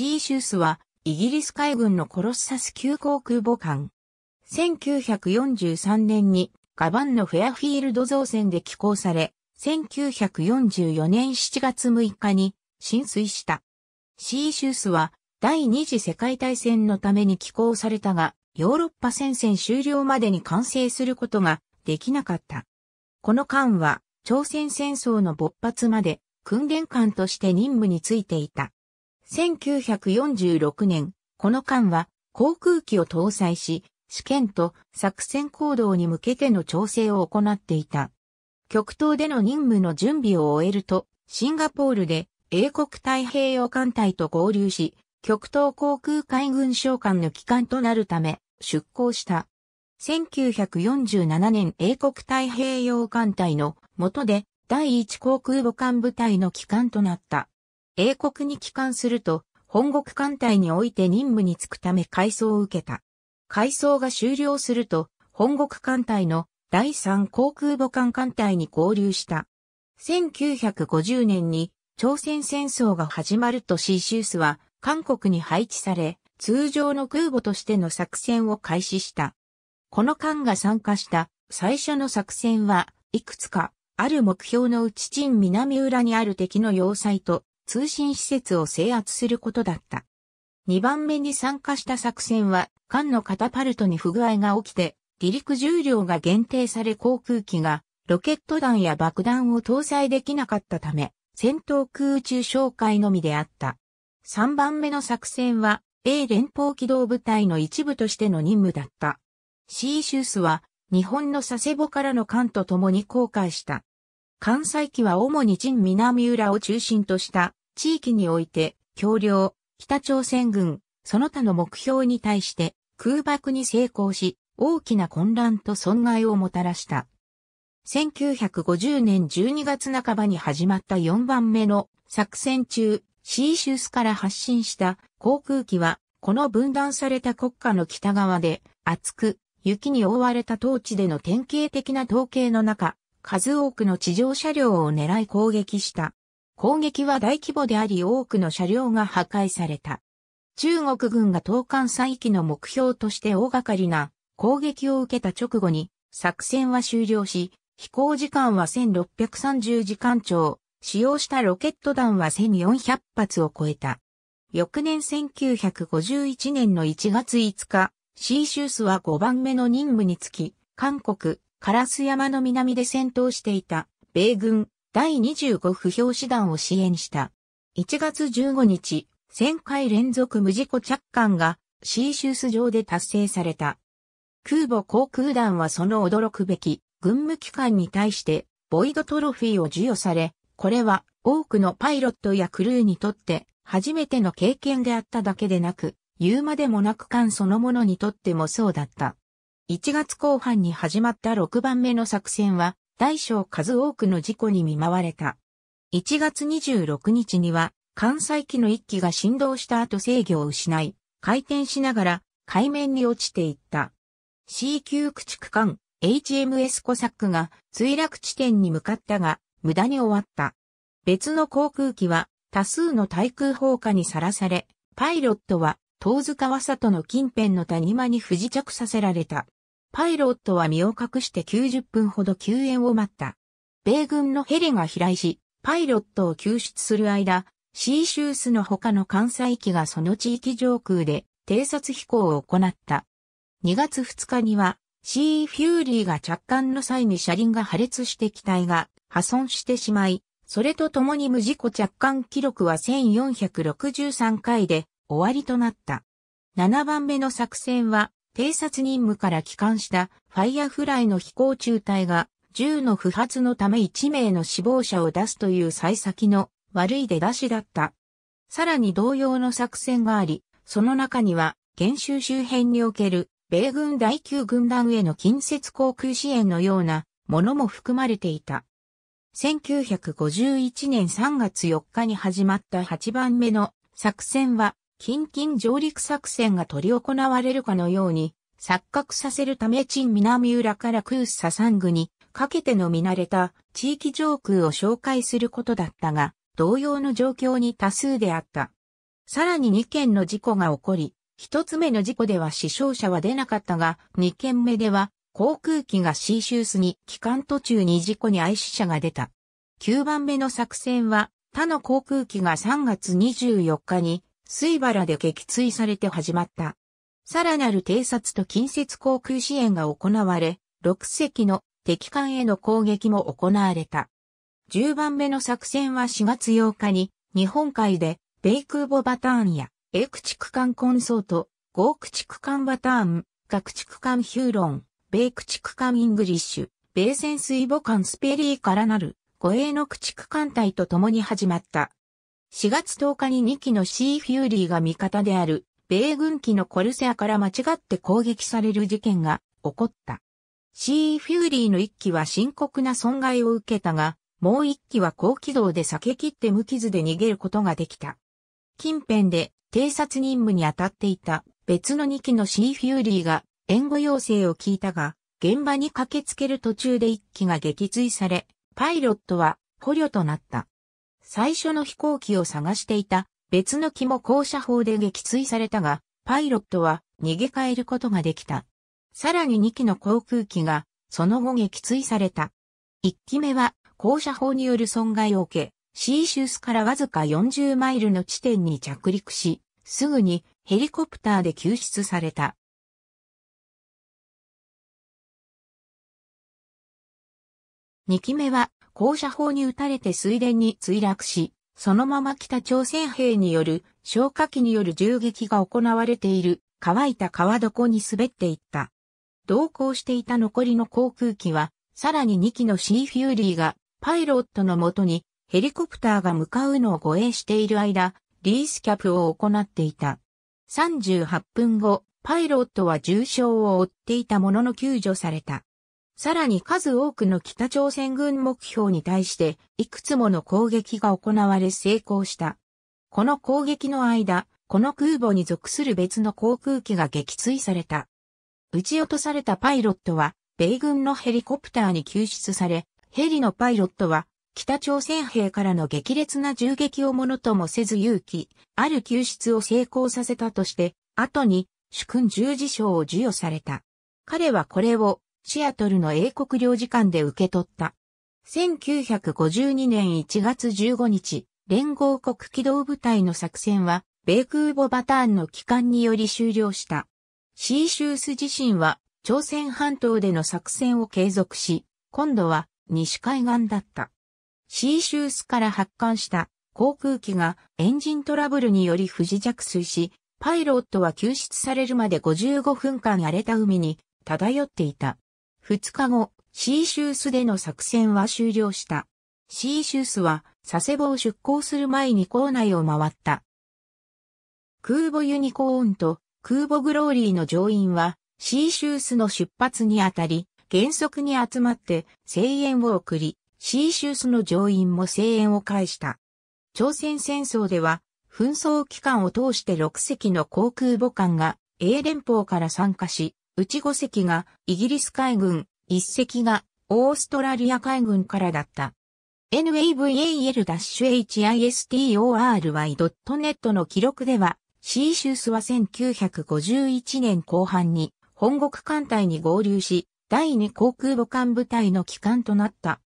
シーシュースは、イギリス海軍のコロッサス級航空母艦。1943年に、ガバンのフェアフィールド造船で寄港され、1944年7月6日に浸水した。シーシュースは第二次世界大戦のために寄港されたが、ヨーロッパ戦線終了までに完成することができなかった。この艦は朝鮮戦争の勃発まで訓練艦として任務についていた。1946年、この艦は航空機を搭載し、試験と作戦行動に向けての調整を行っていた。極東での任務の準備を終えると、シンガポールで英国太平洋艦隊と合流し、極東航空海軍将官の機関となるため出航した。1947年英国太平洋艦隊の下で第一航空母艦部隊の機関となった。英国に帰還すると、本国艦隊において任務に就くため改装を受けた。改装が終了すると、本国艦隊の第三航空母艦艦隊に合流した。1950年に朝鮮戦争が始まるとシーシウスは韓国に配置され、通常の空母としての作戦を開始した。この艦が参加した最初の作戦はいくつかある目標のうち陳南浦にある敵の要塞と通信施設を制圧することだった。2番目に参加した作戦は、艦のカタパルトに不具合が起きて、離陸重量が限定され航空機が、ロケット弾や爆弾を搭載できなかったため、戦闘空中哨戒のみであった。3番目の作戦は、A 連邦機動部隊の一部としての任務だった。シーシュースは、日本の佐世保からの艦と共に航海した。艦載機は主に陳南浦を中心とした地域において、橋梁、北朝鮮軍、その他の目標に対して空爆に成功し、大きな混乱と損害をもたらした。1950年12月半ばに始まった4番目の作戦中、シーシュースから発進した航空機は、この分断された国家の北側で、厚く、雪に覆われた当地での典型的な統計の中、数多くの地上車両を狙い攻撃した。攻撃は大規模であり多くの車両が破壊された。中国軍が東韓再域の目標として大掛かりな攻撃を受けた直後に作戦は終了し、飛行時間は1630時間超、使用したロケット弾は1400発を超えた。翌年1951年の1月5日、シーシュースは5番目の任務につき、韓国、カラス山の南で戦闘していた、米軍、第25不評師団を支援した。1月15日、1000回連続無事故着艦がシーシュース上で達成された。空母航空団はその驚くべき軍務機関に対してボイドトロフィーを授与され、これは多くのパイロットやクルーにとって初めての経験であっただけでなく、言うまでもなく艦そのものにとってもそうだった。1月後半に始まった6番目の作戦は、大小数多くの事故に見舞われた。1月26日には、関西機の1機が振動した後制御を失い、回転しながら海面に落ちていった。C 級駆逐艦 HMS コサックが墜落地点に向かったが、無駄に終わった。別の航空機は多数の対空砲火にさらされ、パイロットは遠塚和里の近辺の谷間に不時着させられた。パイロットは身を隠して90分ほど救援を待った。米軍のヘリが飛来し、パイロットを救出する間、シーシュースの他の艦載機がその地域上空で偵察飛行を行った。2月2日には、シーフューリーが着艦の際に車輪が破裂して機体が破損してしまい、それと共に無事故着艦記録は1463回で終わりとなった。7番目の作戦は偵察任務から帰還したファイアフライの飛行中隊が銃の不発のため1名の死亡者を出すという幸先の悪い出だしだった。さらに同様の作戦があり、その中には、原州周辺における米軍第9軍団への近接航空支援のようなものも含まれていた。1951年3月4日に始まった8番目の作戦は近々上陸作戦が取り行われるかのように、錯覚させるため陳南浦から空砂ン具にかけての見慣れた地域上空を紹介することだったが、同様の状況に多数であった。さらに2件の事故が起こり、1つ目の事故では死傷者は出なかったが、2件目では航空機が C シュースに帰還途中に事故に愛死者が出た。9番目の作戦は他の航空機が3月24日に水原で撃墜されて始まった。さらなる偵察と近接航空支援が行われ、6隻の敵艦への攻撃も行われた。10番目の作戦は4月8日に日本海で米空母バターンや英駆逐艦コンソート、合駆逐艦バターン、駆逐艦ヒューロン、米駆逐艦イングリッシュ、米潜水母艦スペリーからなる護衛の駆逐艦隊と共に始まった4月10日に2機のシーフューリーが味方である米軍機のコルセアから間違って攻撃される事件が起こった。シーフューリーの1機は深刻な損害を受けたが、もう1機は高機動で避け切って無傷で逃げることができた。近辺で偵察任務に当たっていた別の2機のシーフューリーが援護要請を聞いたが、現場に駆けつける途中で1機が撃墜され、パイロットは捕虜となった。最初の飛行機を探していた別の機も降車砲で撃墜されたが、パイロットは逃げ帰ることができた。さらに2機の航空機がその後撃墜された。1機目は降車砲による損害を受け、シーシュースからわずか40マイルの地点に着陸し、すぐにヘリコプターで救出された。2機目は高射砲に撃たれて水田に墜落し、そのまま北朝鮮兵による消火器による銃撃が行われている乾いた川床に滑っていった。同行していた残りの航空機は、さらに2機のシーフューリーがパイロットのもとにヘリコプターが向かうのを護衛している間、リースキャップを行っていた。38分後、パイロットは重傷を負っていたものの救助された。さらに数多くの北朝鮮軍目標に対していくつもの攻撃が行われ成功した。この攻撃の間、この空母に属する別の航空機が撃墜された。撃ち落とされたパイロットは、米軍のヘリコプターに救出され、ヘリのパイロットは、北朝鮮兵からの激烈な銃撃をものともせず勇気、ある救出を成功させたとして、後に、主君十字章を授与された。彼はこれを、シアトルの英国領事館で受け取った。1952年1月15日、連合国機動部隊の作戦は、米空母バターンの帰還により終了した。シーシュース自身は、朝鮮半島での作戦を継続し、今度は西海岸だった。シーシュースから発艦した航空機がエンジントラブルにより不時着水し、パイロットは救出されるまで55分間荒れた海に漂っていた。2日後、シーシュースでの作戦は終了した。シーシュースは佐世保を出港する前に港内を回った。空母ユニコーンと空母グローリーの乗員はシーシュースの出発にあたり、原則に集まって声援を送り、シーシュースの乗員も声援を返した。朝鮮戦争では、紛争期間を通して6隻の航空母艦が英連邦から参加し、うち5隻がイギリス海軍、1隻がオーストラリア海軍からだった。naval-history.net の記録では、シーシュースは1951年後半に本国艦隊に合流し、第2航空母艦部隊の機関となった。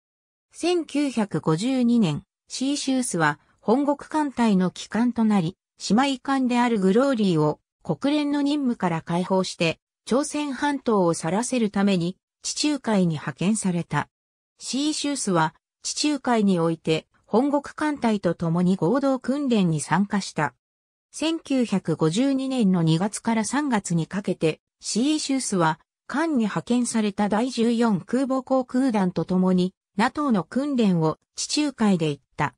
1952年、シーシュースは本国艦隊の機関となり、姉妹艦であるグローリーを国連の任務から解放して朝鮮半島を去らせるために地中海に派遣された。シーシュースは地中海において本国艦隊と共に合同訓練に参加した。1952年の2月から3月にかけて、シーシュースは、艦に派遣された第14空母航空団と共に、NATO の訓練を地中海で行った。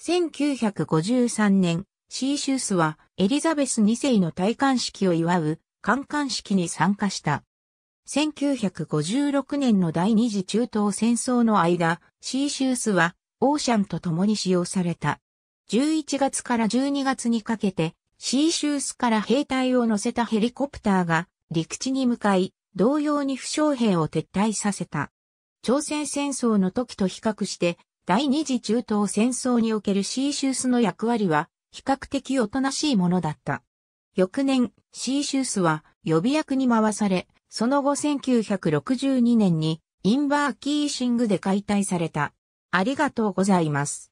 1953年、シーシュースはエリザベス2世の戴冠式を祝う観艦式に参加した。1956年の第二次中東戦争の間、シーシュースはオーシャンと共に使用された。11月から12月にかけて、シーシュースから兵隊を乗せたヘリコプターが陸地に向かい、同様に負傷兵を撤退させた。朝鮮戦争の時と比較して、第二次中東戦争におけるシーシュースの役割は比較的おとなしいものだった。翌年、シーシュースは予備役に回され、その後1962年にインバーキーシングで解体された。ありがとうございます。